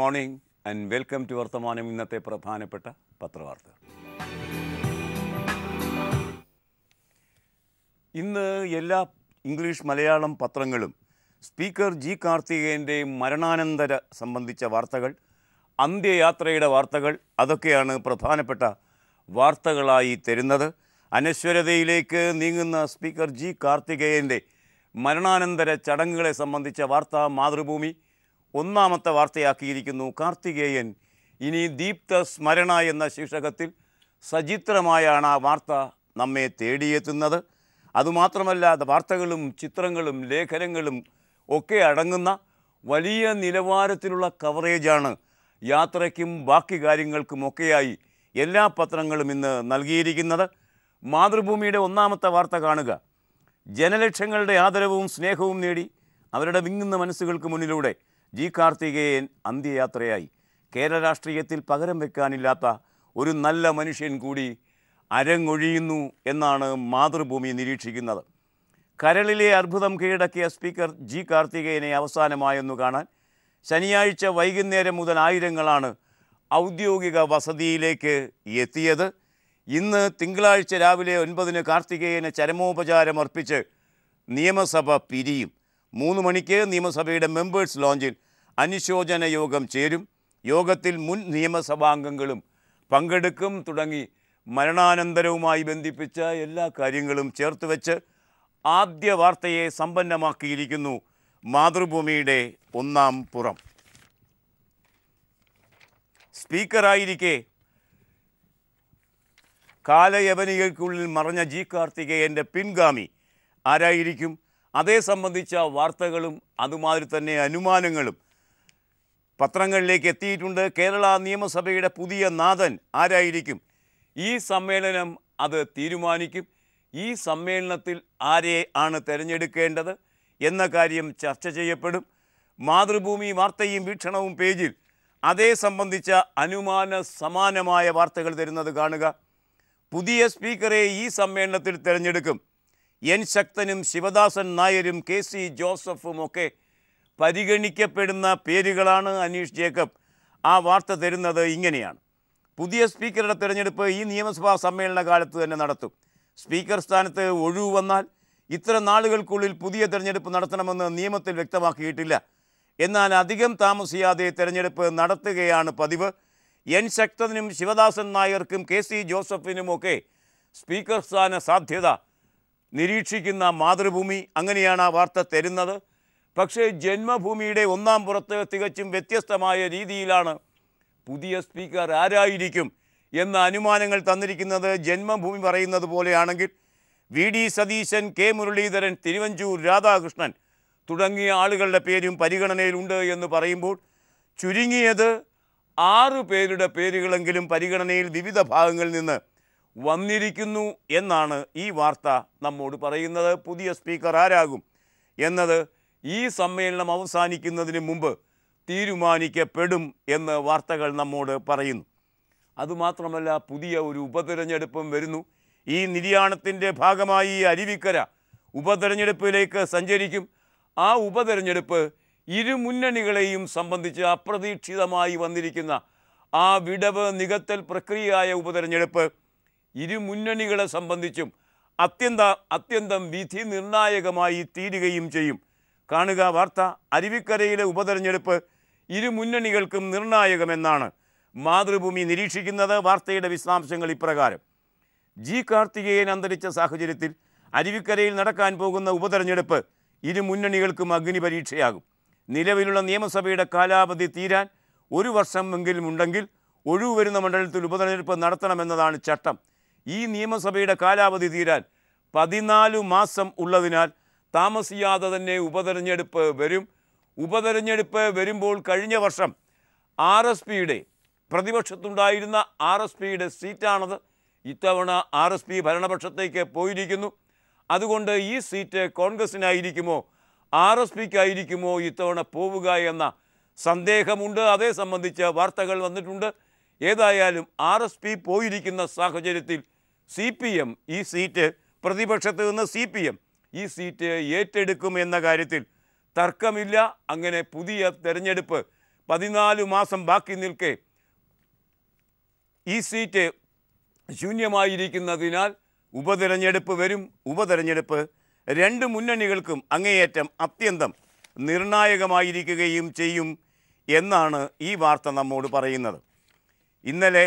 morning and welcome to വർത്തമാനം ഇന്നത്തെ പ്രധാനപ്പെട്ട പത്രവാർത്തകൾ ഇന്ന് എല്ലാ ഇംഗ്ലീഷ് മലയാളം പത്രങ്ങളും സ്പീക്കർ ജി കാർത്തികേയൻ്റെ മരണാനന്തര സംബന്ധിച്ച വാർത്തകൾ അന്ത്യയാത്രയുടെ വാർത്തകൾ അതൊക്കെയാണ് പ്രധാനപ്പെട്ട വാർത്തകളായി തരുന്നത് അനശ്വരതയിലേക്ക് നീങ്ങുന്ന സ്പീക്കർ ജി കാർത്തികേയൻ്റെ മരണാനന്തര ചടങ്ങുകളെ സംബന്ധിച്ച വാർത്ത മാതൃഭൂമി ഒന്നാമത്തെ വാർത്തയാക്കിയിരിക്കുന്നു കാർത്തികേയൻ ഇനി ദീപ്ത സ്മരണ എന്ന ശീർഷകത്തിൽ സചിത്രമായാണ് ആ വാർത്ത നമ്മെ തേടിയെത്തുന്നത് അതുമാത്രമല്ല വാർത്തകളും ചിത്രങ്ങളും ലേഖനങ്ങളും ഒക്കെ അടങ്ങുന്ന വലിയ നിലവാരത്തിലുള്ള കവറേജാണ് യാത്രയ്ക്കും ബാക്കി കാര്യങ്ങൾക്കുമൊക്കെയായി എല്ലാ പത്രങ്ങളും ഇന്ന് നൽകിയിരിക്കുന്നത് മാതൃഭൂമിയുടെ ഒന്നാമത്തെ വാർത്ത കാണുക ജനലക്ഷങ്ങളുടെ ആദരവും സ്നേഹവും നേടി അവരുടെ വിങ്ങുന്ന മനസ്സുകൾക്ക് മുന്നിലൂടെ ജി കാർത്തികേയൻ അന്ത്യയാത്രയായി കേരള രാഷ്ട്രീയത്തിൽ പകരം വെക്കാനില്ലാത്ത ഒരു നല്ല മനുഷ്യൻ കൂടി അരങ്ങൊഴിയുന്നു എന്നാണ് മാതൃഭൂമി നിരീക്ഷിക്കുന്നത് കരളിലെ അർബുദം കീഴടക്കിയ സ്പീക്കർ ജി കാർത്തികേയനെ അവസാനമായെന്നു കാണാൻ ശനിയാഴ്ച വൈകുന്നേരം മുതൽ ആയിരങ്ങളാണ് ഔദ്യോഗിക വസതിയിലേക്ക് എത്തിയത് ഇന്ന് തിങ്കളാഴ്ച രാവിലെ ഒൻപതിന് കാർത്തികേയന് ചരമോപചാരം അർപ്പിച്ച് നിയമസഭ പിരിയും മൂന്ന് മണിക്ക് നിയമസഭയുടെ മെമ്പേഴ്സ് ലോഞ്ചിൽ അനുശോചന യോഗം ചേരും യോഗത്തിൽ മുൻ നിയമസഭാംഗങ്ങളും പങ്കെടുക്കും തുടങ്ങി മരണാനന്തരവുമായി ബന്ധിപ്പിച്ച എല്ലാ കാര്യങ്ങളും ചേർത്ത് വെച്ച് ആദ്യ വാർത്തയെ സമ്പന്നമാക്കിയിരിക്കുന്നു മാതൃഭൂമിയുടെ ഒന്നാം പുറം സ്പീക്കറായിരിക്കെ കാലയവനികൾക്കുള്ളിൽ മറഞ്ഞ ജി കാർത്തികേയൻ്റെ പിൻഗാമി ആരായിരിക്കും അതേ സംബന്ധിച്ച വാർത്തകളും അതുമാതിരി തന്നെ അനുമാനങ്ങളും പത്രങ്ങളിലേക്ക് എത്തിയിട്ടുണ്ട് കേരള നിയമസഭയുടെ പുതിയ നാഥൻ ആരായിരിക്കും ഈ സമ്മേളനം അത് തീരുമാനിക്കും ഈ സമ്മേളനത്തിൽ ആരെ ആണ് തിരഞ്ഞെടുക്കേണ്ടത് എന്ന കാര്യം ചർച്ച ചെയ്യപ്പെടും മാതൃഭൂമി വാർത്തയും വീക്ഷണവും പേജിൽ അതേ സംബന്ധിച്ച അനുമാന സമാനമായ വാർത്തകൾ തരുന്നത് കാണുക പുതിയ സ്പീക്കറെ ഈ സമ്മേളനത്തിൽ തിരഞ്ഞെടുക്കും എൻ ശക്തനും ശിവദാസൻ നായരും കെ സി ജോസഫും ഒക്കെ പരിഗണിക്കപ്പെടുന്ന പേരുകളാണ് അനീഷ് ജേക്കബ് ആ വാർത്ത തരുന്നത് ഇങ്ങനെയാണ് പുതിയ സ്പീക്കറുടെ തിരഞ്ഞെടുപ്പ് ഈ നിയമസഭാ സമ്മേളന കാലത്ത് തന്നെ നടത്തും സ്പീക്കർ സ്ഥാനത്ത് ഒഴിവ് വന്നാൽ ഇത്ര നാളുകൾക്കുള്ളിൽ പുതിയ തെരഞ്ഞെടുപ്പ് നടത്തണമെന്ന് നിയമത്തിൽ വ്യക്തമാക്കിയിട്ടില്ല എന്നാൽ അധികം താമസിയാതെ തെരഞ്ഞെടുപ്പ് നടത്തുകയാണ് പതിവ് എൻ ശക്തനും ശിവദാസൻ നായർക്കും കെ സി ജോസഫിനുമൊക്കെ സ്പീക്കർ സ്ഥാന സാധ്യത നിരീക്ഷിക്കുന്ന മാതൃഭൂമി അങ്ങനെയാണ് ആ വാർത്ത തരുന്നത് പക്ഷേ ജന്മഭൂമിയുടെ ഒന്നാം പുറത്ത് തികച്ചും വ്യത്യസ്തമായ രീതിയിലാണ് പുതിയ സ്പീക്കർ ആരായിരിക്കും എന്ന അനുമാനങ്ങൾ തന്നിരിക്കുന്നത് ജന്മഭൂമി പറയുന്നത് പോലെയാണെങ്കിൽ V D Satheesan K Muraleedharan Thiruvanchoor Radhakrishnan തുടങ്ങിയ ആളുകളുടെ പേരും പരിഗണനയിലുണ്ട് എന്ന് പറയുമ്പോൾ ചുരുങ്ങിയത് ആറ് പേരുടെ പേരുകളെങ്കിലും പരിഗണനയിൽ വിവിധ ഭാഗങ്ങളിൽ നിന്ന് വന്നിരിക്കുന്നു എന്നാണ് ഈ വാർത്ത നമ്മോട് പറയുന്നത് പുതിയ സ്പീക്കർ ആരാകും എന്നത് ഈ സമ്മേളനം അവസാനിക്കുന്നതിന് മുമ്പ് തീരുമാനിക്കപ്പെടും എന്ന് വാർത്തകൾ നമ്മോട് പറയുന്നു അതുമാത്രമല്ല പുതിയ ഒരു ഉപതെരഞ്ഞെടുപ്പും വരുന്നു ഈ നിര്യാണത്തിൻ്റെ ഭാഗമായി അരുവിക്കര ഉപതെരഞ്ഞെടുപ്പിലേക്ക് സഞ്ചരിക്കും ആ ഉപതെരഞ്ഞെടുപ്പ് ഇരുമുന്നണികളെയും സംബന്ധിച്ച് അപ്രതീക്ഷിതമായി വന്നിരിക്കുന്ന ആ വിടവ് നികത്തൽ പ്രക്രിയയായ ഉപതെരഞ്ഞെടുപ്പ് ഇരുമുന്നണികളെ സംബന്ധിച്ചും അത്യന്ത അത്യന്തം വിധി നിർണായകമായി തീരുകയും ചെയ്യും കാണുക വാർത്ത അരുവിക്കരയിലെ ഉപതെരഞ്ഞെടുപ്പ് ഇരുമുന്നണികൾക്കും നിർണായകമെന്നാണ് മാതൃഭൂമി നിരീക്ഷിക്കുന്നത് വാർത്തയുടെ വിശദാംശങ്ങൾ ഇപ്രകാരം ജി കാർത്തികേയൻ അന്തരിച്ച സാഹചര്യത്തിൽ അരുവിക്കരയിൽ നടക്കാൻ പോകുന്ന ഉപതെരഞ്ഞെടുപ്പ് ഇരുമുന്നണികൾക്കും അഗ്നി പരീക്ഷയാകും നിലവിലുള്ള നിയമസഭയുടെ കാലാവധി തീരാൻ ഒരു വർഷമെങ്കിലും ഉണ്ടെങ്കിൽ ഒഴിവ് വരുന്ന മണ്ഡലത്തിൽ ഉപതെരഞ്ഞെടുപ്പ് നടത്തണമെന്നതാണ് ചട്ടം ഈ നിയമസഭയുടെ കാലാവധി തീരാൻ പതിനാല് മാസം ഉള്ളതിനാൽ താമസിയാതെ തന്നെ ഉപതെരഞ്ഞെടുപ്പ് വരും ഉപതെരഞ്ഞെടുപ്പ് വരുമ്പോൾ കഴിഞ്ഞ വർഷം ആർ എസ് പിയുടെ പ്രതിപക്ഷത്തുണ്ടായിരുന്ന ആർ എസ് പിയുടെ സീറ്റാണത് ഇത്തവണ ആർ എസ് പി ഭരണപക്ഷത്തേക്ക് പോയിരിക്കുന്നു അതുകൊണ്ട് ഈ സീറ്റ് കോൺഗ്രസിനായിരിക്കുമോ ആർ എസ് പിക്കായിരിക്കുമോ ഇത്തവണ പോവുക എന്ന സന്ദേഹമുണ്ട് അതേ സംബന്ധിച്ച് വാർത്തകൾ വന്നിട്ടുണ്ട് ഏതായാലും ആർ എസ് പി പോയിരിക്കുന്ന സാഹചര്യത്തിൽ സി പി എം ഈ സീറ്റ് പ്രതിപക്ഷത്ത് നിന്ന് സി പി എം ഈ സീറ്റ് ഏറ്റെടുക്കും എന്ന കാര്യത്തിൽ തർക്കമില്ല അങ്ങനെ പുതിയ തെരഞ്ഞെടുപ്പ് പതിനാല് മാസം ബാക്കി നിൽക്കെ ഈ സീറ്റ് ശൂന്യമായിരിക്കുന്നതിനാൽ ഉപതെരഞ്ഞെടുപ്പ് വരും ഉപതെരഞ്ഞെടുപ്പ് രണ്ട് മുന്നണികൾക്കും അങ്ങേയറ്റം അത്യന്തം നിർണായകമായിരിക്കുകയും ചെയ്യും എന്നാണ് ഈ വാർത്ത നമ്മോട് പറയുന്നത് ഇന്നലെ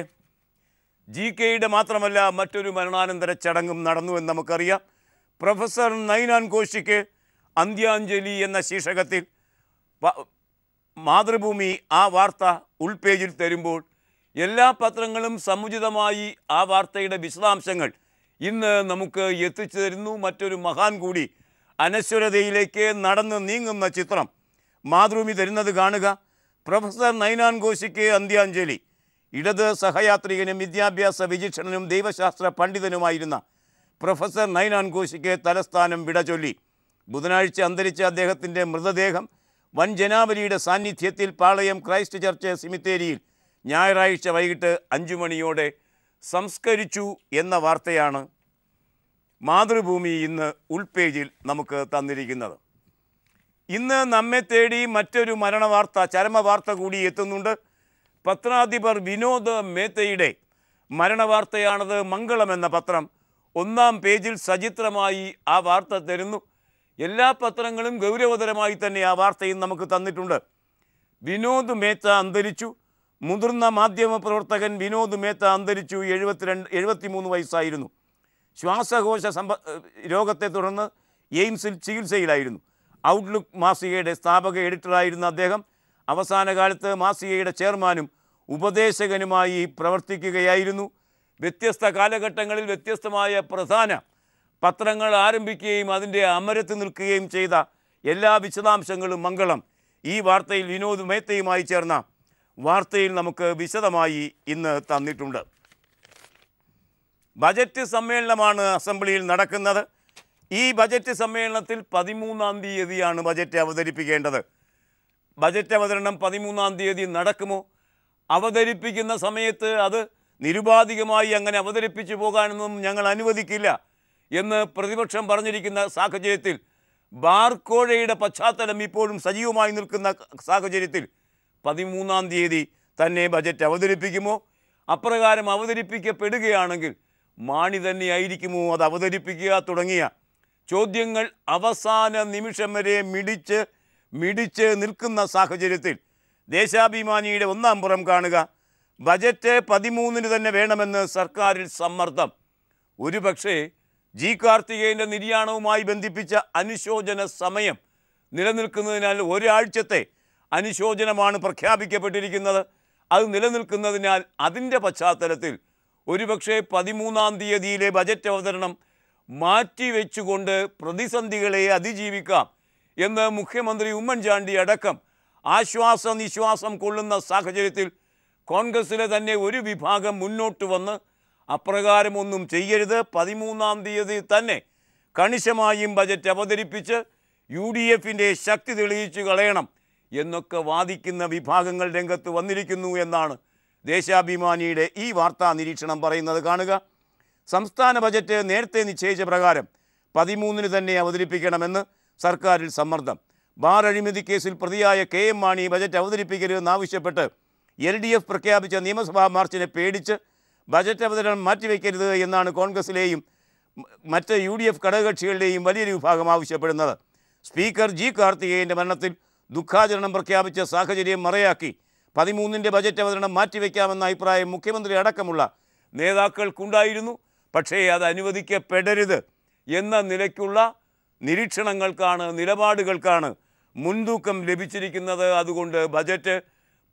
ജി കെയുടെ മാത്രമല്ല മറ്റൊരു മരണാനന്തര ചടങ്ങും എന്ന് നമുക്കറിയാം പ്രൊഫസർ നൈനാൻ കോശിക്ക് അന്ത്യാഞ്ജലി എന്ന ശീർഷകത്തിൽ മാതൃഭൂമി ആ വാർത്ത ഉൾപേജിൽ തരുമ്പോൾ എല്ലാ പത്രങ്ങളും സമുചിതമായി ആ വാർത്തയുടെ വിശദാംശങ്ങൾ ഇന്ന് നമുക്ക് എത്തിച്ചു തരുന്നു മറ്റൊരു മഹാൻ കൂടി അനശ്വരതയിലേക്ക് നടന്ന് നീങ്ങുന്ന ചിത്രം മാതൃഭൂമി തരുന്നത് കാണുക പ്രൊഫസർ നൈനാൻ കോശിക്ക് അന്ത്യാഞ്ജലി ഇടത് സഹയാത്രികനും വിദ്യാഭ്യാസ വിചക്ഷണനും ദൈവശാസ്ത്ര പണ്ഡിതനുമായിരുന്ന പ്രൊഫസർ നൈനാൻ ഘോഷിക്ക് തലസ്ഥാനം വിട ചൊല്ലി ബുധനാഴ്ച അന്തരിച്ച അദ്ദേഹത്തിൻ്റെ മൃതദേഹം വൻ ജനാവലിയുടെ സാന്നിധ്യത്തിൽ പാളയം ക്രൈസ്റ്റ് ചർച്ച് സിമിത്തേരിയിൽ ഞായറാഴ്ച വൈകിട്ട് അഞ്ചു മണിയോടെ സംസ്കരിച്ചു എന്ന വാർത്തയാണ് മാതൃഭൂമി ഇന്ന് ഉൾപേജിൽ നമുക്ക് തന്നിരിക്കുന്നത് ഇന്ന് നമ്മെ തേടി മറ്റൊരു മരണവാർത്ത വാർത്ത കൂടി എത്തുന്നുണ്ട് പത്രാധിപർ വിനോദ് മേത്തയുടെ മരണവാർത്തയാണത് മംഗളം എന്ന പത്രം ഒന്നാം പേജിൽ സചിത്രമായി ആ വാർത്ത തരുന്നു എല്ലാ പത്രങ്ങളും ഗൗരവതരമായി തന്നെ ആ വാർത്തയും നമുക്ക് തന്നിട്ടുണ്ട് വിനോദ് മേത്ത അന്തരിച്ചു മുതിർന്ന മാധ്യമ പ്രവർത്തകൻ വിനോദ് മേത്ത അന്തരിച്ചു എഴുപത്തിരണ്ട് എഴുപത്തിമൂന്ന് വയസ്സായിരുന്നു ശ്വാസകോശ സമ്പ രോഗത്തെ തുടർന്ന് എയിംസിൽ ചികിത്സയിലായിരുന്നു ഔട്ട്ലുക്ക് മാസികയുടെ സ്ഥാപക എഡിറ്ററായിരുന്ന അദ്ദേഹം അവസാന കാലത്ത് മാസികയുടെ ചെയർമാനും ഉപദേശകനുമായി പ്രവർത്തിക്കുകയായിരുന്നു വ്യത്യസ്ത കാലഘട്ടങ്ങളിൽ വ്യത്യസ്തമായ പ്രധാന പത്രങ്ങൾ ആരംഭിക്കുകയും അതിൻ്റെ അമരത്ത് നിൽക്കുകയും ചെയ്ത എല്ലാ വിശദാംശങ്ങളും മംഗളം ഈ വാർത്തയിൽ വിനോദ് മേത്തയുമായി ചേർന്ന വാർത്തയിൽ നമുക്ക് വിശദമായി ഇന്ന് തന്നിട്ടുണ്ട് ബജറ്റ് സമ്മേളനമാണ് അസംബ്ലിയിൽ നടക്കുന്നത് ഈ ബജറ്റ് സമ്മേളനത്തിൽ പതിമൂന്നാം തീയതിയാണ് ബജറ്റ് അവതരിപ്പിക്കേണ്ടത് ബജറ്റ് അവതരണം പതിമൂന്നാം തീയതി നടക്കുമോ അവതരിപ്പിക്കുന്ന സമയത്ത് അത് നിരുപാധികമായി അങ്ങനെ അവതരിപ്പിച്ചു പോകാനൊന്നും ഞങ്ങൾ അനുവദിക്കില്ല എന്ന് പ്രതിപക്ഷം പറഞ്ഞിരിക്കുന്ന സാഹചര്യത്തിൽ ബാർക്കോഴയുടെ പശ്ചാത്തലം ഇപ്പോഴും സജീവമായി നിൽക്കുന്ന സാഹചര്യത്തിൽ പതിമൂന്നാം തീയതി തന്നെ ബജറ്റ് അവതരിപ്പിക്കുമോ അപ്രകാരം അവതരിപ്പിക്കപ്പെടുകയാണെങ്കിൽ മാണി തന്നെയായിരിക്കുമോ അത് അവതരിപ്പിക്കുക തുടങ്ങിയ ചോദ്യങ്ങൾ അവസാന നിമിഷം വരെ മിടിച്ച് മിടിച്ച് നിൽക്കുന്ന സാഹചര്യത്തിൽ ദേശാഭിമാനിയുടെ ഒന്നാം പുറം കാണുക ബജറ്റ് പതിമൂന്നിന് തന്നെ വേണമെന്ന് സർക്കാരിൽ സമ്മർദ്ദം ഒരുപക്ഷേ ജി കാർത്തികേയൻ്റെ നിര്യാണവുമായി ബന്ധിപ്പിച്ച അനുശോചന സമയം നിലനിൽക്കുന്നതിനാൽ ഒരാഴ്ചത്തെ അനുശോചനമാണ് പ്രഖ്യാപിക്കപ്പെട്ടിരിക്കുന്നത് അത് നിലനിൽക്കുന്നതിനാൽ അതിൻ്റെ പശ്ചാത്തലത്തിൽ ഒരുപക്ഷെ പതിമൂന്നാം തീയതിയിലെ ബജറ്റ് അവതരണം മാറ്റിവെച്ചുകൊണ്ട് പ്രതിസന്ധികളെ അതിജീവിക്കാം എന്ന് മുഖ്യമന്ത്രി ഉമ്മൻചാണ്ടി അടക്കം ആശ്വാസ നിശ്വാസം കൊള്ളുന്ന സാഹചര്യത്തിൽ കോൺഗ്രസ്സിലെ തന്നെ ഒരു വിഭാഗം മുന്നോട്ട് വന്ന് അപ്രകാരമൊന്നും ചെയ്യരുത് പതിമൂന്നാം തീയതി തന്നെ കണിശമായും ബജറ്റ് അവതരിപ്പിച്ച് യു ഡി എഫിൻ്റെ ശക്തി തെളിയിച്ചു കളയണം എന്നൊക്കെ വാദിക്കുന്ന വിഭാഗങ്ങൾ രംഗത്ത് വന്നിരിക്കുന്നു എന്നാണ് ദേശാഭിമാനിയുടെ ഈ വാർത്താ നിരീക്ഷണം പറയുന്നത് കാണുക സംസ്ഥാന ബജറ്റ് നേരത്തെ നിശ്ചയിച്ച പ്രകാരം പതിമൂന്നിന് തന്നെ അവതരിപ്പിക്കണമെന്ന് സർക്കാരിൽ സമ്മർദ്ദം ബാർ അഴിമതി കേസിൽ പ്രതിയായ കെ എം മാണി ബജറ്റ് അവതരിപ്പിക്കരുതെന്നാവശ്യപ്പെട്ട് എൽ ഡി എഫ് പ്രഖ്യാപിച്ച നിയമസഭാ മാർച്ചിനെ പേടിച്ച് ബജറ്റ് അവതരണം മാറ്റിവെക്കരുത് എന്നാണ് കോൺഗ്രസിലെയും മറ്റ് യു ഡി എഫ് ഘടകകക്ഷികളുടെയും വലിയൊരു വിഭാഗം ആവശ്യപ്പെടുന്നത് സ്പീക്കർ ജി കാർത്തികേയൻ്റെ മരണത്തിൽ ദുഃഖാചരണം പ്രഖ്യാപിച്ച സാഹചര്യം മറയാക്കി പതിമൂന്നിൻ്റെ ബജറ്റ് അവതരണം മാറ്റിവെക്കാമെന്ന അഭിപ്രായം മുഖ്യമന്ത്രി അടക്കമുള്ള നേതാക്കൾക്കുണ്ടായിരുന്നു പക്ഷേ അത് അനുവദിക്കപ്പെടരുത് എന്ന നിലയ്ക്കുള്ള നിരീക്ഷണങ്ങൾക്കാണ് നിലപാടുകൾക്കാണ് മുൻതൂക്കം ലഭിച്ചിരിക്കുന്നത് അതുകൊണ്ട് ബജറ്റ്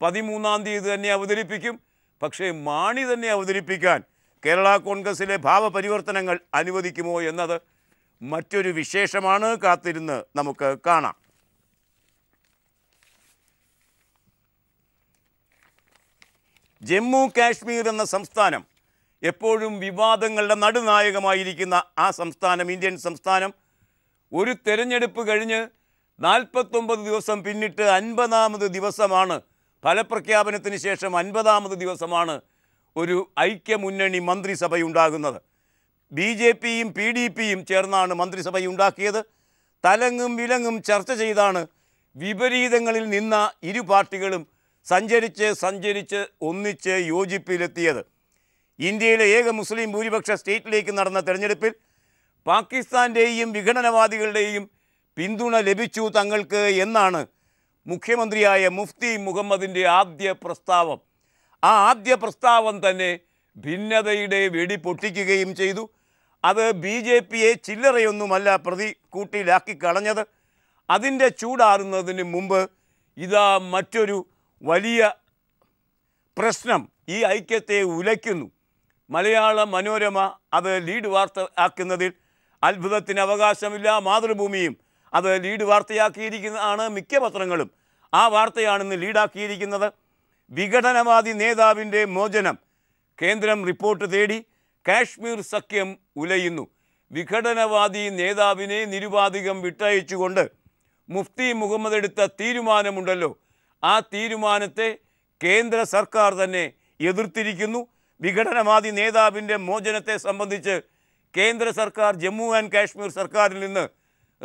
പതിമൂന്നാം തീയതി തന്നെ അവതരിപ്പിക്കും പക്ഷേ മാണി തന്നെ അവതരിപ്പിക്കാൻ കേരള കോൺഗ്രസിലെ ഭാവപരിവർത്തനങ്ങൾ അനുവദിക്കുമോ എന്നത് മറ്റൊരു വിശേഷമാണ് കാത്തിരുന്ന് നമുക്ക് കാണാം ജമ്മു കാശ്മീർ എന്ന സംസ്ഥാനം എപ്പോഴും വിവാദങ്ങളുടെ നടുനായകമായിരിക്കുന്ന ആ സംസ്ഥാനം ഇന്ത്യൻ സംസ്ഥാനം ഒരു തെരഞ്ഞെടുപ്പ് കഴിഞ്ഞ് നാൽപ്പത്തൊമ്പത് ദിവസം പിന്നിട്ട് അൻപതാമത് ദിവസമാണ് ഫലപ്രഖ്യാപനത്തിന് ശേഷം അൻപതാമത് ദിവസമാണ് ഒരു ഐക്യമുന്നണി മന്ത്രിസഭയുണ്ടാകുന്നത് ബി ജെ പിയും പി ഡി പിയും ചേർന്നാണ് മന്ത്രിസഭയുണ്ടാക്കിയത് തലങ്ങും വിലങ്ങും ചർച്ച ചെയ്താണ് വിപരീതങ്ങളിൽ നിന്ന ഇരു പാർട്ടികളും സഞ്ചരിച്ച് സഞ്ചരിച്ച് ഒന്നിച്ച് യോജിപ്പിലെത്തിയത് ഇന്ത്യയിലെ ഏക മുസ്ലിം ഭൂരിപക്ഷ സ്റ്റേറ്റിലേക്ക് നടന്ന തെരഞ്ഞെടുപ്പിൽ പാകിസ്ഥാൻ്റെയും വിഘടനവാദികളുടെയും പിന്തുണ ലഭിച്ചു തങ്ങൾക്ക് എന്നാണ് മുഖ്യമന്ത്രിയായ മുഫ്തി മുഹമ്മദിൻ്റെ ആദ്യ പ്രസ്താവം ആ ആദ്യ പ്രസ്താവം തന്നെ ഭിന്നതയുടെ വെടി പൊട്ടിക്കുകയും ചെയ്തു അത് ബി ജെ പിയെ ചില്ലറയൊന്നുമല്ല പ്രതി കൂട്ടിലാക്കി കളഞ്ഞത് അതിൻ്റെ ചൂടാറുന്നതിന് മുമ്പ് ഇതാ മറ്റൊരു വലിയ പ്രശ്നം ഈ ഐക്യത്തെ ഉലയ്ക്കുന്നു മലയാള മനോരമ അത് ലീഡ് വാർത്ത ആക്കുന്നതിൽ അത്ഭുതത്തിന് അവകാശമില്ല മാതൃഭൂമിയും അത് ലീഡ് വാർത്തയാക്കിയിരിക്കുന്ന ആണ് മിക്ക പത്രങ്ങളും ആ വാർത്തയാണിന്ന് ലീഡാക്കിയിരിക്കുന്നത് വിഘടനവാദി നേതാവിൻ്റെ മോചനം കേന്ദ്രം റിപ്പോർട്ട് തേടി കാശ്മീർ സഖ്യം ഉലയുന്നു വിഘടനവാദി നേതാവിനെ നിരുപാധികം വിട്ടയച്ചുകൊണ്ട് മുഫ്തി മുഹമ്മദ് എടുത്ത തീരുമാനമുണ്ടല്ലോ ആ തീരുമാനത്തെ കേന്ദ്ര സർക്കാർ തന്നെ എതിർത്തിരിക്കുന്നു വിഘടനവാദി നേതാവിൻ്റെ മോചനത്തെ സംബന്ധിച്ച് കേന്ദ്ര സർക്കാർ ജമ്മു ആൻഡ് കാശ്മീർ സർക്കാരിൽ നിന്ന്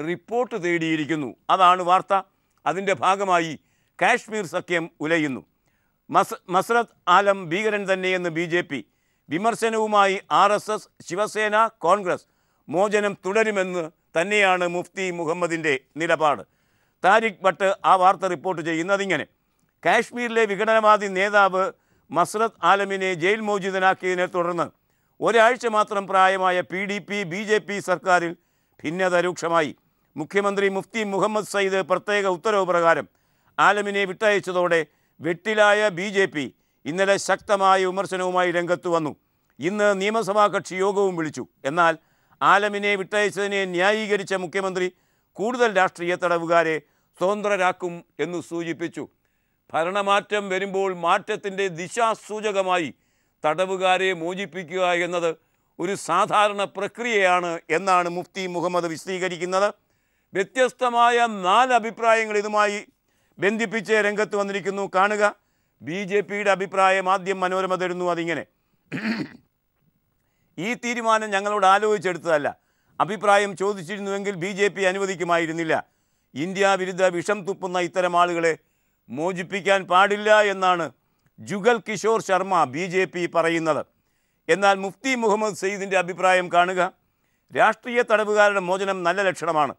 റിപ്പോർട്ട് തേടിയിരിക്കുന്നു അതാണ് വാർത്ത അതിൻ്റെ ഭാഗമായി കാശ്മീർ സഖ്യം ഉലയുന്നു മസ് ആലം ഭീകരൻ തന്നെയെന്ന് ബി ജെ പി വിമർശനവുമായി R S S Shiv Sena Congress മോചനം തുടരുമെന്ന് തന്നെയാണ് മുഫ്തി മുഹമ്മദിൻ്റെ നിലപാട് താരിഖ് ഭട്ട് ആ വാർത്ത റിപ്പോർട്ട് ചെയ്യുന്നതിങ്ങനെ കാശ്മീരിലെ വിഘടനവാദി നേതാവ് മസ്രത് ആലമിനെ ജയിൽ മോചിതനാക്കിയതിനെ തുടർന്ന് ഒരാഴ്ച മാത്രം പ്രായമായ P D P B J P സർക്കാരിൽ ഭിന്നത രൂക്ഷമായി മുഖ്യമന്ത്രി മുഫ്തി മുഹമ്മദ് സയ്യിദ് പ്രത്യേക ഉത്തരവ് പ്രകാരം ആലമിനെ വിട്ടയച്ചതോടെ വെട്ടിലായ ബി ജെ പി ഇന്നലെ ശക്തമായ വിമർശനവുമായി രംഗത്ത് വന്നു ഇന്ന് നിയമസഭാ കക്ഷി യോഗവും വിളിച്ചു എന്നാൽ ആലമിനെ വിട്ടയച്ചതിനെ ന്യായീകരിച്ച മുഖ്യമന്ത്രി കൂടുതൽ രാഷ്ട്രീയ തടവുകാരെ സ്വതന്ത്രരാക്കും എന്ന് സൂചിപ്പിച്ചു ഭരണമാറ്റം വരുമ്പോൾ മാറ്റത്തിൻ്റെ ദിശാസൂചകമായി തടവുകാരെ മോചിപ്പിക്കുക എന്നത് ഒരു സാധാരണ പ്രക്രിയയാണ് എന്നാണ് മുഫ്തി മുഹമ്മദ് വിശദീകരിക്കുന്നത് വ്യത്യസ്തമായ നാല് അഭിപ്രായങ്ങൾ ഇതുമായി ബന്ധിപ്പിച്ച് രംഗത്ത് വന്നിരിക്കുന്നു കാണുക ബി ജെ പിയുടെ അഭിപ്രായം ആദ്യം മനോരമ തരുന്നു അതിങ്ങനെ ഈ തീരുമാനം ഞങ്ങളോട് ആലോചിച്ചെടുത്തതല്ല അഭിപ്രായം ചോദിച്ചിരുന്നുവെങ്കിൽ ബി ജെ പി അനുവദിക്കുമായിരുന്നില്ല ഇന്ത്യ വിരുദ്ധ വിഷം തുപ്പുന്ന ഇത്തരം ആളുകളെ മോചിപ്പിക്കാൻ പാടില്ല എന്നാണ് Jugal Kishore Sharma B J P പറയുന്നത് എന്നാൽ മുഫ്തി മുഹമ്മദ് സയ്യിദിൻ്റെ അഭിപ്രായം കാണുക രാഷ്ട്രീയ തടവുകാരുടെ മോചനം നല്ല ലക്ഷണമാണ്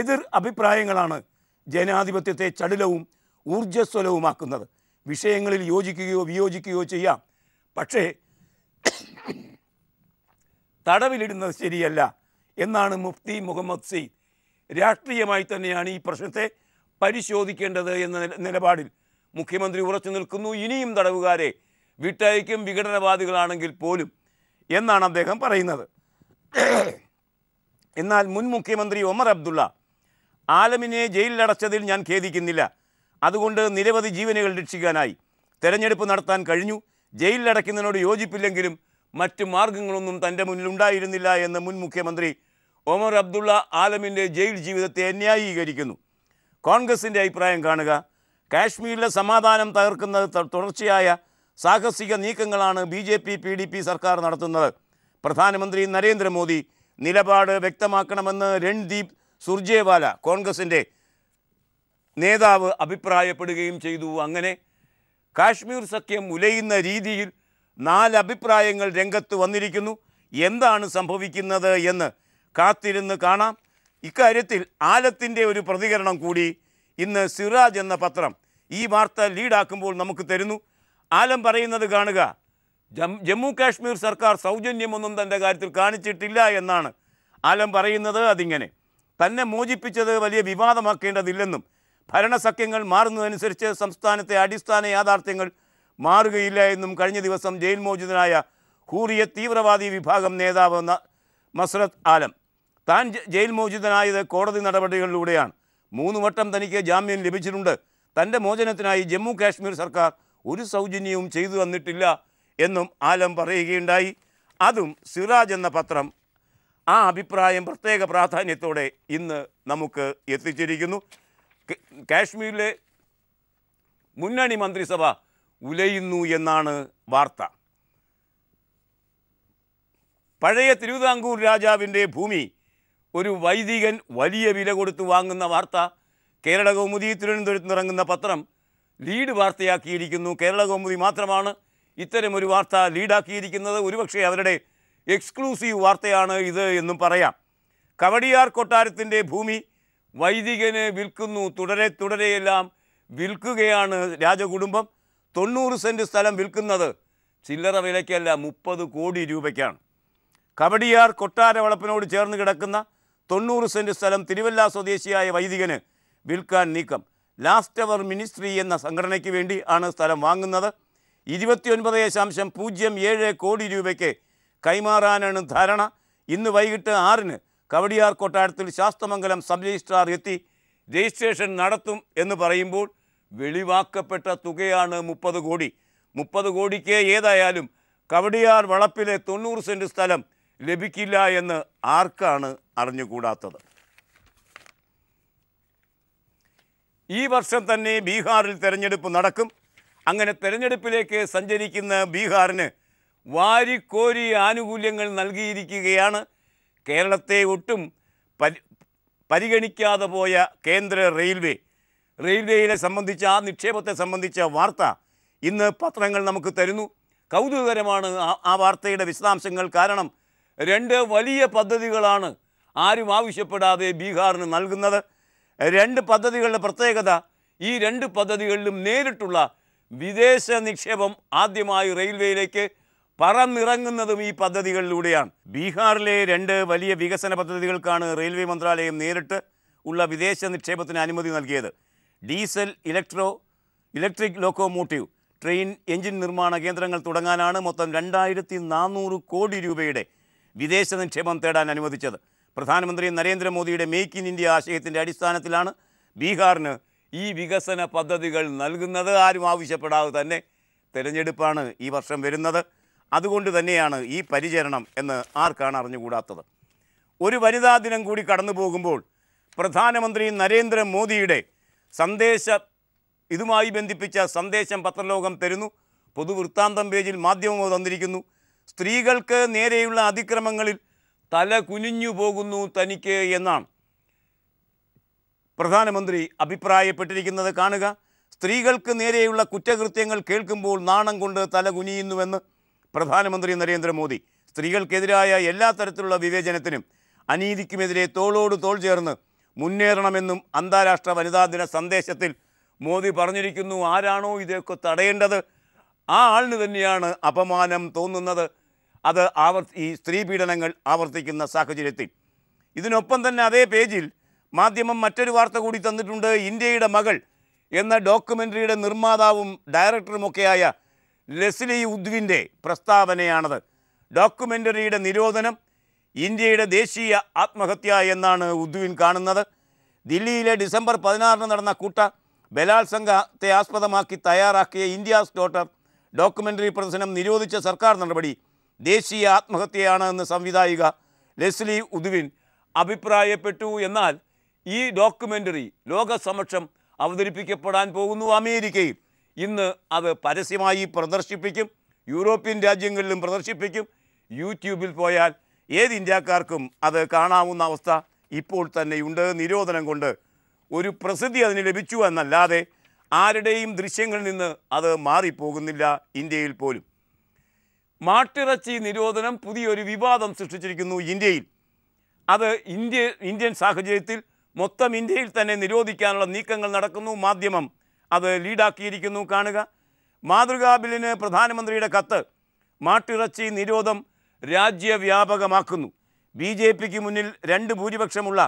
എതിർ അഭിപ്രായങ്ങളാണ് ജനാധിപത്യത്തെ ചടുലവും ഊർജ്ജസ്വലവുമാക്കുന്നത് വിഷയങ്ങളിൽ യോജിക്കുകയോ വിയോജിക്കുകയോ ചെയ്യാം പക്ഷേ തടവിലിടുന്നത് ശരിയല്ല എന്നാണ് മുഫ്തി മുഹമ്മദ് സെയ്ദ് രാഷ്ട്രീയമായി തന്നെയാണ് ഈ പ്രശ്നത്തെ പരിശോധിക്കേണ്ടത് എന്ന നിലപാടിൽ മുഖ്യമന്ത്രി ഉറച്ചു നിൽക്കുന്നു ഇനിയും തടവുകാരെ വിട്ടയക്കും വിഘടനവാദികളാണെങ്കിൽ പോലും എന്നാണ് അദ്ദേഹം പറയുന്നത് എന്നാൽ മുൻ മുഖ്യമന്ത്രി ഒമർ അബ്ദുള്ള ആലമിനെ ജയിലിലടച്ചതിൽ ഞാൻ ഖേദിക്കുന്നില്ല അതുകൊണ്ട് നിരവധി ജീവനുകൾ രക്ഷിക്കാനായി തെരഞ്ഞെടുപ്പ് നടത്താൻ കഴിഞ്ഞു ജയിലിലടയ്ക്കുന്നതിനോട് യോജിപ്പില്ലെങ്കിലും മറ്റ് മാർഗങ്ങളൊന്നും തൻ്റെ മുന്നിലുണ്ടായിരുന്നില്ല എന്ന് മുൻ മുഖ്യമന്ത്രി ഒമർ അബ്ദുള്ള ആലമിൻ്റെ ജയിൽ ജീവിതത്തെ ന്യായീകരിക്കുന്നു കോൺഗ്രസിൻ്റെ അഭിപ്രായം കാണുക കാശ്മീരിലെ സമാധാനം തകർക്കുന്നത് തുടർച്ചയായ സാഹസിക നീക്കങ്ങളാണ് B J P P D P സർക്കാർ നടത്തുന്നത് പ്രധാനമന്ത്രി നരേന്ദ്രമോദി നിലപാട് വ്യക്തമാക്കണമെന്ന് രൺദീപ് സുർജേവാല കോൺഗ്രസിൻ്റെ നേതാവ് അഭിപ്രായപ്പെടുകയും ചെയ്തു അങ്ങനെ കാശ്മീർ സഖ്യം ഉലയുന്ന രീതിയിൽ നാല് അഭിപ്രായങ്ങൾ രംഗത്ത് വന്നിരിക്കുന്നു എന്താണ് സംഭവിക്കുന്നത് എന്ന് കാത്തിരുന്ന് കാണാം ഇക്കാര്യത്തിൽ ആലത്തിൻ്റെ ഒരു പ്രതികരണം കൂടി ഇന്ന് സിറാജ് എന്ന പത്രം ഈ വാർത്ത ലീഡാക്കുമ്പോൾ നമുക്ക് തരുന്നു ആലം പറയുന്നത് കാണുക ജമ്മു കാശ്മീർ സർക്കാർ സൗജന്യമൊന്നും തൻ്റെ കാര്യത്തിൽ കാണിച്ചിട്ടില്ല എന്നാണ് ആലം പറയുന്നത് അതിങ്ങനെ തന്നെ മോചിപ്പിച്ചത് വലിയ വിവാദമാക്കേണ്ടതില്ലെന്നും ഭരണസഖ്യങ്ങൾ മാറുന്നതനുസരിച്ച് സംസ്ഥാനത്തെ അടിസ്ഥാന യാഥാർത്ഥ്യങ്ങൾ മാറുകയില്ല എന്നും കഴിഞ്ഞ ദിവസം ജയിൽ മോചിതനായ ഹൂറിയ തീവ്രവാദി വിഭാഗം നേതാവ് മസ്രത് ആലം താൻ ജയിൽ മോചിതനായത് കോടതി നടപടികളിലൂടെയാണ് മൂന്ന് വട്ടം തനിക്ക് ജാമ്യം ലഭിച്ചിട്ടുണ്ട് തൻ്റെ മോചനത്തിനായി ജമ്മു കാശ്മീർ സർക്കാർ ഒരു സൗജന്യവും ചെയ്തു തന്നിട്ടില്ല എന്നും ആലം പറയുകയുണ്ടായി അതും സിറാജ് എന്ന പത്രം ആ അഭിപ്രായം പ്രത്യേക പ്രാധാന്യത്തോടെ ഇന്ന് നമുക്ക് എത്തിച്ചിരിക്കുന്നു കാശ്മീരിലെ മുന്നണി മന്ത്രിസഭ ഉലയുന്നു എന്നാണ് വാർത്ത പഴയ തിരുവിതാംകൂർ രാജാവിൻ്റെ ഭൂമി ഒരു വൈദികൻ വലിയ വില കൊടുത്ത് വാങ്ങുന്ന വാർത്ത കേരള കൗമുദി തിരുവനന്തപുരത്ത് ഇറങ്ങുന്ന പത്രം ലീഡ് വാർത്തയാക്കിയിരിക്കുന്നു കേരള കൗമുദി മാത്രമാണ് ഇത്തരമൊരു വാർത്ത ലീഡാക്കിയിരിക്കുന്നത് ഒരുപക്ഷെ അവരുടെ എക്സ്ക്ലൂസീവ് വാർത്തയാണ് ഇത് എന്നും പറയാം കവടിയാർ കൊട്ടാരത്തിൻ്റെ ഭൂമി വൈദികന് വിൽക്കുന്നു തുടരെ തുടരെയെല്ലാം വിൽക്കുകയാണ് രാജകുടുംബം തൊണ്ണൂറ് സെൻറ്റ് സ്ഥലം വിൽക്കുന്നത് ചില്ലറ വിലയ്ക്കല്ല മുപ്പത് കോടി രൂപയ്ക്കാണ് കവടിയാർ വളപ്പിനോട് ചേർന്ന് കിടക്കുന്ന തൊണ്ണൂറ് സെൻറ് സ്ഥലം തിരുവല്ല സ്വദേശിയായ വൈദികന് വിൽക്കാൻ നീക്കം ലാസ്റ്റ് അവർ മിനിസ്ട്രി എന്ന സംഘടനയ്ക്ക് വേണ്ടി ആണ് സ്ഥലം വാങ്ങുന്നത് ഇരുപത്തിയൊൻപത് ദശാംശം പൂജ്യം ഏഴ് കോടി രൂപയ്ക്ക് കൈമാറാനാണ് ധാരണ ഇന്ന് വൈകിട്ട് ആറിന് കവടിയാർ കൊട്ടാരത്തിൽ ശാസ്തമംഗലം സബ് രജിസ്ട്രാർ എത്തി രജിസ്ട്രേഷൻ നടത്തും എന്ന് പറയുമ്പോൾ വെളിവാക്കപ്പെട്ട തുകയാണ് മുപ്പത് കോടി മുപ്പത് കോടിക്ക് ഏതായാലും കവടിയാർ വളപ്പിലെ തൊണ്ണൂറ് സെൻറ്റ് സ്ഥലം ലഭിക്കില്ല എന്ന് ആർക്കാണ് അറിഞ്ഞുകൂടാത്തത് ഈ വർഷം തന്നെ ബീഹാറിൽ തെരഞ്ഞെടുപ്പ് നടക്കും അങ്ങനെ തെരഞ്ഞെടുപ്പിലേക്ക് സഞ്ചരിക്കുന്ന ബീഹാറിന് വാരിക്കോരി ആനുകൂല്യങ്ങൾ നൽകിയിരിക്കുകയാണ് കേരളത്തെ ഒട്ടും പരിഗണിക്കാതെ പോയ കേന്ദ്ര റെയിൽവേ റെയിൽവേയിലെ സംബന്ധിച്ച ആ നിക്ഷേപത്തെ സംബന്ധിച്ച വാർത്ത ഇന്ന് പത്രങ്ങൾ നമുക്ക് തരുന്നു കൗതുകകരമാണ് ആ വാർത്തയുടെ വിശദാംശങ്ങൾ കാരണം രണ്ട് വലിയ പദ്ധതികളാണ് ആരും ആവശ്യപ്പെടാതെ ബീഹാറിന് നൽകുന്നത് രണ്ട് പദ്ധതികളുടെ പ്രത്യേകത ഈ രണ്ട് പദ്ധതികളിലും നേരിട്ടുള്ള വിദേശ നിക്ഷേപം ആദ്യമായി റെയിൽവേയിലേക്ക് പറന്നിറങ്ങുന്നതും ഈ പദ്ധതികളിലൂടെയാണ് ബീഹാറിലെ രണ്ട് വലിയ വികസന പദ്ധതികൾക്കാണ് റെയിൽവേ മന്ത്രാലയം നേരിട്ട് ഉള്ള വിദേശ നിക്ഷേപത്തിന് അനുമതി നൽകിയത് diesel electro electric locomotive train engine നിർമ്മാണ കേന്ദ്രങ്ങൾ തുടങ്ങാനാണ് മൊത്തം രണ്ടായിരത്തി നാനൂറ് കോടി രൂപയുടെ വിദേശ നിക്ഷേപം തേടാൻ അനുവദിച്ചത് പ്രധാനമന്ത്രി നരേന്ദ്രമോദിയുടെ മേക്ക് ഇൻ ഇന്ത്യ ആശയത്തിൻ്റെ അടിസ്ഥാനത്തിലാണ് ബീഹാറിന് ഈ വികസന പദ്ധതികൾ നൽകുന്നത് ആരും ആവശ്യപ്പെടാതെ തന്നെ തിരഞ്ഞെടുപ്പാണ് ഈ വർഷം വരുന്നത് അതുകൊണ്ട് തന്നെയാണ് ഈ പരിചരണം എന്ന് ആർക്കാണ് അറിഞ്ഞുകൂടാത്തത് ഒരു വനിതാ ദിനം കൂടി കടന്നു പോകുമ്പോൾ പ്രധാനമന്ത്രി നരേന്ദ്രമോദിയുടെ സന്ദേശ ഇതുമായി ബന്ധിപ്പിച്ച സന്ദേശം പത്രലോകം തരുന്നു പൊതുവൃത്താന്തം പേജിൽ മാധ്യമമോ തന്നിരിക്കുന്നു സ്ത്രീകൾക്ക് നേരെയുള്ള അതിക്രമങ്ങളിൽ തല കുനിഞ്ഞു പോകുന്നു തനിക്ക് എന്നാണ് പ്രധാനമന്ത്രി അഭിപ്രായപ്പെട്ടിരിക്കുന്നത് കാണുക സ്ത്രീകൾക്ക് നേരെയുള്ള കുറ്റകൃത്യങ്ങൾ കേൾക്കുമ്പോൾ നാണം കൊണ്ട് തല കുനിയുന്നുവെന്ന് പ്രധാനമന്ത്രി നരേന്ദ്രമോദി സ്ത്രീകൾക്കെതിരായ എല്ലാ തരത്തിലുള്ള വിവേചനത്തിനും അനീതിക്കുമെതിരെ തോളോട് തോൾ ചേർന്ന് മുന്നേറണമെന്നും അന്താരാഷ്ട്ര വനിതാ ദിന സന്ദേശത്തിൽ മോദി പറഞ്ഞിരിക്കുന്നു ആരാണോ ഇതൊക്കെ തടയേണ്ടത് ആ ആളിന് തന്നെയാണ് അപമാനം തോന്നുന്നത് അത് ഈ സ്ത്രീ പീഡനങ്ങൾ ആവർത്തിക്കുന്ന സാഹചര്യത്തിൽ ഇതിനൊപ്പം തന്നെ അതേ പേജിൽ മാധ്യമം മറ്റൊരു വാർത്ത കൂടി തന്നിട്ടുണ്ട് ഇന്ത്യയുടെ മകൾ എന്ന ഡോക്യുമെൻ്ററിയുടെ നിർമ്മാതാവും ഡയറക്ടറുമൊക്കെയായ ലെസ്ലി ഉദ്വിൻ്റെ പ്രസ്താവനയാണത് ഡോക്യുമെൻ്ററിയുടെ നിരോധനം ഇന്ത്യയുടെ ദേശീയ ആത്മഹത്യ എന്നാണ് ഉദ്വിൻ കാണുന്നത് ദില്ലിയിലെ ഡിസംബർ പതിനാറിന് നടന്ന കൂട്ട ബലാത്സംഗത്തെ ആസ്പദമാക്കി തയ്യാറാക്കിയ ഇന്ത്യാസ് ഡോട്ടർ ഡോക്യുമെൻ്ററി പ്രദർശനം നിരോധിച്ച സർക്കാർ നടപടി ദേശീയ ആത്മഹത്യയാണ് എന്ന് സംവിധായിക ലെസ്ലി ഉദുവിൻ അഭിപ്രായപ്പെട്ടു എന്നാൽ ഈ ഡോക്യുമെൻ്ററി ലോകസമക്ഷം അവതരിപ്പിക്കപ്പെടാൻ പോകുന്നു അമേരിക്കയിൽ ഇന്ന് അത് പരസ്യമായി പ്രദർശിപ്പിക്കും യൂറോപ്യൻ രാജ്യങ്ങളിലും പ്രദർശിപ്പിക്കും യൂട്യൂബിൽ പോയാൽ ഏത് ഇന്ത്യക്കാർക്കും അത് കാണാവുന്ന അവസ്ഥ ഇപ്പോൾ തന്നെയുണ്ട് നിരോധനം കൊണ്ട് ഒരു പ്രസിദ്ധി അതിന് ലഭിച്ചു എന്നല്ലാതെ ആരുടെയും ദൃശ്യങ്ങളിൽ നിന്ന് അത് മാറിപ്പോകുന്നില്ല ഇന്ത്യയിൽ പോലും മാട്ടിറച്ചി നിരോധനം പുതിയൊരു വിവാദം സൃഷ്ടിച്ചിരിക്കുന്നു ഇന്ത്യയിൽ അത് ഇന്ത്യ ഇന്ത്യൻ സാഹചര്യത്തിൽ മൊത്തം ഇന്ത്യയിൽ തന്നെ നിരോധിക്കാനുള്ള നീക്കങ്ങൾ നടക്കുന്നു മാധ്യമം അത് ലീഡാക്കിയിരിക്കുന്നു കാണുക മാതൃകാ ബില്ലിന് പ്രധാനമന്ത്രിയുടെ കത്ത് മാട്ടിറച്ചി നിരോധം രാജ്യവ്യാപകമാക്കുന്നു ബി ജെ പിക്ക് മുന്നിൽ രണ്ട് ഭൂരിപക്ഷമുള്ള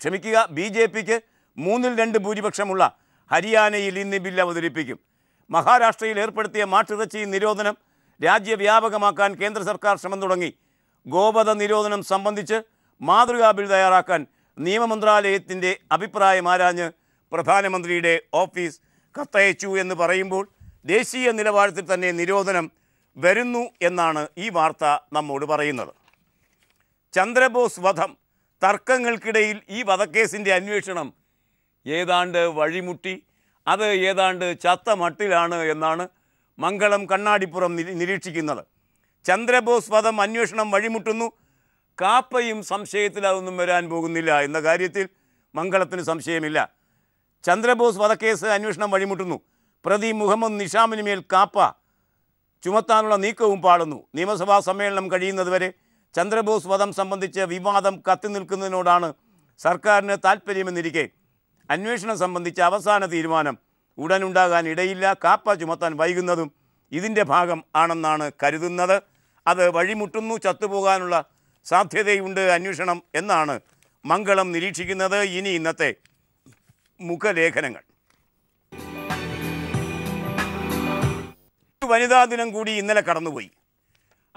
ക്ഷമിക്കുക ബി ജെ പിക്ക് മൂന്നിൽ രണ്ട് ഭൂരിപക്ഷമുള്ള ഹരിയാനയിൽ ഇന്ന് ബില്ല് അവതരിപ്പിക്കും മഹാരാഷ്ട്രയിൽ ഏർപ്പെടുത്തിയ മാട്ടിറച്ചി നിരോധനം രാജ്യവ്യാപകമാക്കാൻ കേന്ദ്ര സർക്കാർ ശ്രമം തുടങ്ങി ഗോപത നിരോധനം സംബന്ധിച്ച് മാതൃകാ ബിൽ തയ്യാറാക്കാൻ നിയമമന്ത്രാലയത്തിൻ്റെ അഭിപ്രായം ആരാഞ്ഞ് പ്രധാനമന്ത്രിയുടെ ഓഫീസ് കത്തയച്ചു എന്ന് പറയുമ്പോൾ ദേശീയ നിലവാരത്തിൽ തന്നെ നിരോധനം വരുന്നു എന്നാണ് ഈ വാർത്ത നമ്മോട് പറയുന്നത് ചന്ദ്രബോസ് വധം തർക്കങ്ങൾക്കിടയിൽ ഈ വധക്കേസിൻ്റെ അന്വേഷണം ഏതാണ്ട് വഴിമുട്ടി അത് ഏതാണ്ട് ചത്ത മട്ടിലാണ് എന്നാണ് മംഗളം കണ്ണാടിപ്പുറം നിരീക്ഷിക്കുന്നത് ചന്ദ്രബോസ് പദം അന്വേഷണം വഴിമുട്ടുന്നു കാപ്പയും സംശയത്തിലതൊന്നും വരാൻ പോകുന്നില്ല എന്ന കാര്യത്തിൽ മംഗളത്തിന് സംശയമില്ല ചന്ദ്രബോസ് വധക്കേസ് അന്വേഷണം വഴിമുട്ടുന്നു പ്രതി മുഹമ്മദ് നിഷാമിന് മേൽ കാപ്പ ചുമത്താനുള്ള നീക്കവും പാടുന്നു നിയമസഭാ സമ്മേളനം കഴിയുന്നതുവരെ ചന്ദ്രബോസ് വധം സംബന്ധിച്ച് വിവാദം കത്തി നിൽക്കുന്നതിനോടാണ് സർക്കാരിന് താൽപ്പര്യമെന്നിരിക്കെ അന്വേഷണം സംബന്ധിച്ച അവസാന തീരുമാനം ഉടനുണ്ടാകാൻ ഇടയില്ല കാപ്പ ചുമത്താൻ വൈകുന്നതും ഇതിൻ്റെ ഭാഗം ആണെന്നാണ് കരുതുന്നത് അത് വഴിമുട്ടുന്നു ചത്തുപോകാനുള്ള സാധ്യതയുണ്ട് അന്വേഷണം എന്നാണ് മംഗളം നിരീക്ഷിക്കുന്നത് ഇനി ഇന്നത്തെ മുഖലേഖനങ്ങൾ വനിതാ ദിനം കൂടി ഇന്നലെ കടന്നുപോയി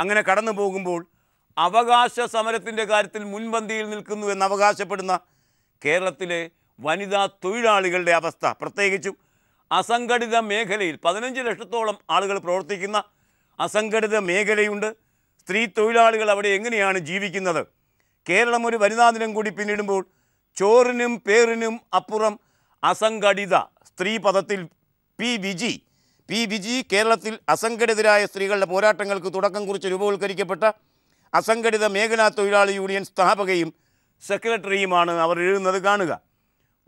അങ്ങനെ കടന്നു പോകുമ്പോൾ അവകാശ സമരത്തിൻ്റെ കാര്യത്തിൽ മുൻപന്തിയിൽ നിൽക്കുന്നു എന്ന് അവകാശപ്പെടുന്ന കേരളത്തിലെ വനിതാ തൊഴിലാളികളുടെ അവസ്ഥ പ്രത്യേകിച്ചും അസംഘടിത മേഖലയിൽ പതിനഞ്ച് ലക്ഷത്തോളം ആളുകൾ പ്രവർത്തിക്കുന്ന അസംഘടിത മേഖലയുണ്ട് സ്ത്രീ തൊഴിലാളികൾ അവിടെ എങ്ങനെയാണ് ജീവിക്കുന്നത് കേരളം ഒരു വനിതാ ദിനം കൂടി പിന്നിടുമ്പോൾ ചോറിനും പേറിനും അപ്പുറം അസംഘടിത സ്ത്രീ പദത്തിൽ പി വിജി പി വിജി കേരളത്തിൽ അസംഘടിതരായ സ്ത്രീകളുടെ പോരാട്ടങ്ങൾക്ക് തുടക്കം കുറിച്ച് രൂപവൽക്കരിക്കപ്പെട്ട അസംഘടിത മേഖലാ തൊഴിലാളി യൂണിയൻ സ്ഥാപകയും സെക്രട്ടറിയുമാണ് അവർ എഴുതുന്നത് കാണുക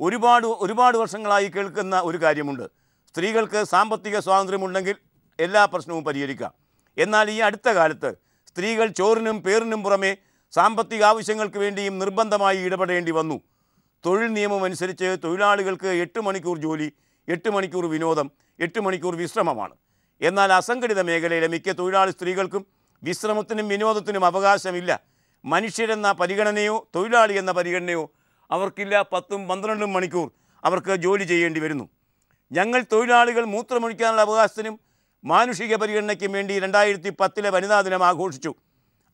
ഒരുപാട് ഒരുപാട് വർഷങ്ങളായി കേൾക്കുന്ന ഒരു കാര്യമുണ്ട് സ്ത്രീകൾക്ക് സാമ്പത്തിക സ്വാതന്ത്ര്യമുണ്ടെങ്കിൽ എല്ലാ പ്രശ്നവും പരിഹരിക്കാം എന്നാൽ ഈ അടുത്ത കാലത്ത് സ്ത്രീകൾ ചോറിനും പേറിനും പുറമേ സാമ്പത്തിക ആവശ്യങ്ങൾക്ക് വേണ്ടിയും നിർബന്ധമായി ഇടപെടേണ്ടി വന്നു തൊഴിൽ നിയമം അനുസരിച്ച് തൊഴിലാളികൾക്ക് എട്ട് മണിക്കൂർ ജോലി എട്ട് മണിക്കൂർ വിനോദം എട്ട് മണിക്കൂർ വിശ്രമമാണ് എന്നാൽ അസംഘടിത മേഖലയിലെ മിക്ക തൊഴിലാളി സ്ത്രീകൾക്കും വിശ്രമത്തിനും വിനോദത്തിനും അവകാശമില്ല മനുഷ്യരെന്ന പരിഗണനയോ തൊഴിലാളി എന്ന പരിഗണനയോ അവർക്കില്ല പത്തും പന്ത്രണ്ടും മണിക്കൂർ അവർക്ക് ജോലി ചെയ്യേണ്ടി വരുന്നു ഞങ്ങൾ തൊഴിലാളികൾ മൂത്രമൊഴിക്കാനുള്ള അവകാശത്തിനും മാനുഷിക പരിഗണനയ്ക്കും വേണ്ടി രണ്ടായിരത്തി പത്തിലെ വനിതാ ദിനം ആഘോഷിച്ചു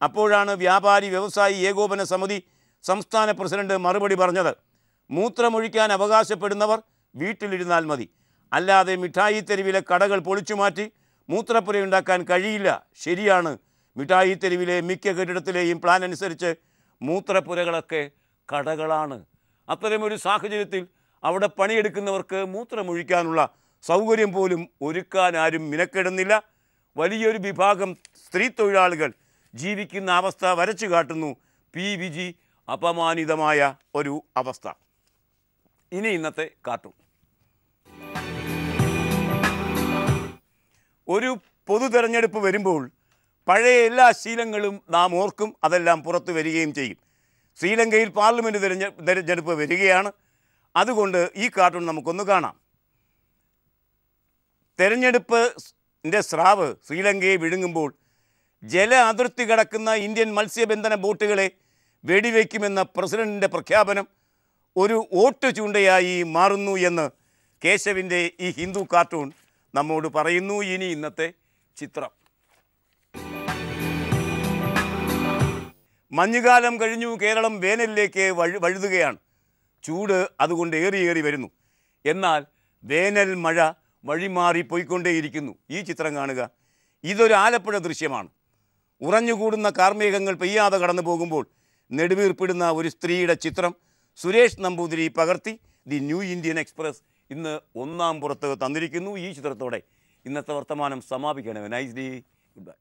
അപ്പോഴാണ് വ്യാപാരി വ്യവസായി ഏകോപന സമിതി സംസ്ഥാന പ്രസിഡന്റ് മറുപടി പറഞ്ഞത് മൂത്രമൊഴിക്കാൻ അവകാശപ്പെടുന്നവർ വീട്ടിലിരുന്നാൽ മതി അല്ലാതെ മിഠായി തെരുവിലെ കടകൾ പൊളിച്ചുമാറ്റി മൂത്രപ്പുരയുണ്ടാക്കാൻ കഴിയില്ല ശരിയാണ് മിഠായി തെരുവിലെ മിക്ക കെട്ടിടത്തിലെയും പ്ലാൻ അനുസരിച്ച് മൂത്രപ്പുരകളൊക്കെ കടകളാണ് അത്തരമൊരു സാഹചര്യത്തിൽ അവിടെ പണിയെടുക്കുന്നവർക്ക് മൂത്രമൊഴിക്കാനുള്ള സൗകര്യം പോലും ഒരുക്കാൻ ആരും മിനക്കെടുന്നില്ല വലിയൊരു വിഭാഗം സ്ത്രീ തൊഴിലാളികൾ ജീവിക്കുന്ന അവസ്ഥ വരച്ചു കാട്ടുന്നു പി വിജി അപമാനിതമായ ഒരു അവസ്ഥ ഇനി ഇന്നത്തെ കാർട്ടൂൺ ഒരു പൊതു തെരഞ്ഞെടുപ്പ് വരുമ്പോൾ പഴയ എല്ലാ ശീലങ്ങളും നാം ഓർക്കും അതെല്ലാം പുറത്തു വരികയും ചെയ്യും ശ്രീലങ്കയിൽ പാർലമെൻറ്റ് തിരഞ്ഞ തിരഞ്ഞെടുപ്പ് വരികയാണ് അതുകൊണ്ട് ഈ കാർട്ടൂൺ നമുക്കൊന്ന് കാണാം തെരഞ്ഞെടുപ്പിൻ്റെ സ്രാവ് ശ്രീലങ്കയെ വിഴുങ്ങുമ്പോൾ ജല അതിർത്തി കടക്കുന്ന ഇന്ത്യൻ മത്സ്യബന്ധന ബോട്ടുകളെ വെടിവെക്കുമെന്ന പ്രസിഡൻറ്റിൻ്റെ പ്രഖ്യാപനം ഒരു വോട്ട് ചൂണ്ടയായി മാറുന്നു എന്ന് കേശവിൻ്റെ ഈ ഹിന്ദു കാർട്ടൂൺ നമ്മോട് പറയുന്നു ഇനി ഇന്നത്തെ ചിത്രം മഞ്ഞുകാലം കഴിഞ്ഞു കേരളം വേനലിലേക്ക് വഴു വഴുതുകയാണ് ചൂട് അതുകൊണ്ട് ഏറിയേറി വരുന്നു എന്നാൽ വേനൽ മഴ വഴിമാറി പോയിക്കൊണ്ടേയിരിക്കുന്നു ഈ ചിത്രം കാണുക ഇതൊരു ആലപ്പുഴ ദൃശ്യമാണ് ഉറഞ്ഞുകൂടുന്ന കാർമേഘങ്ങൾ പെയ്യാതെ കടന്നു പോകുമ്പോൾ നെടുവീർപ്പിടുന്ന ഒരു സ്ത്രീയുടെ ചിത്രം സുരേഷ് നമ്പൂതിരി പകർത്തി ദി ന്യൂ ഇന്ത്യൻ എക്സ്പ്രസ് ഇന്ന് ഒന്നാം പുറത്ത് തന്നിരിക്കുന്നു ഈ ചിത്രത്തോടെ ഇന്നത്തെ വർത്തമാനം സമാപിക്കണമേ നൈസ് ഡി ഗുഡ് ബൈ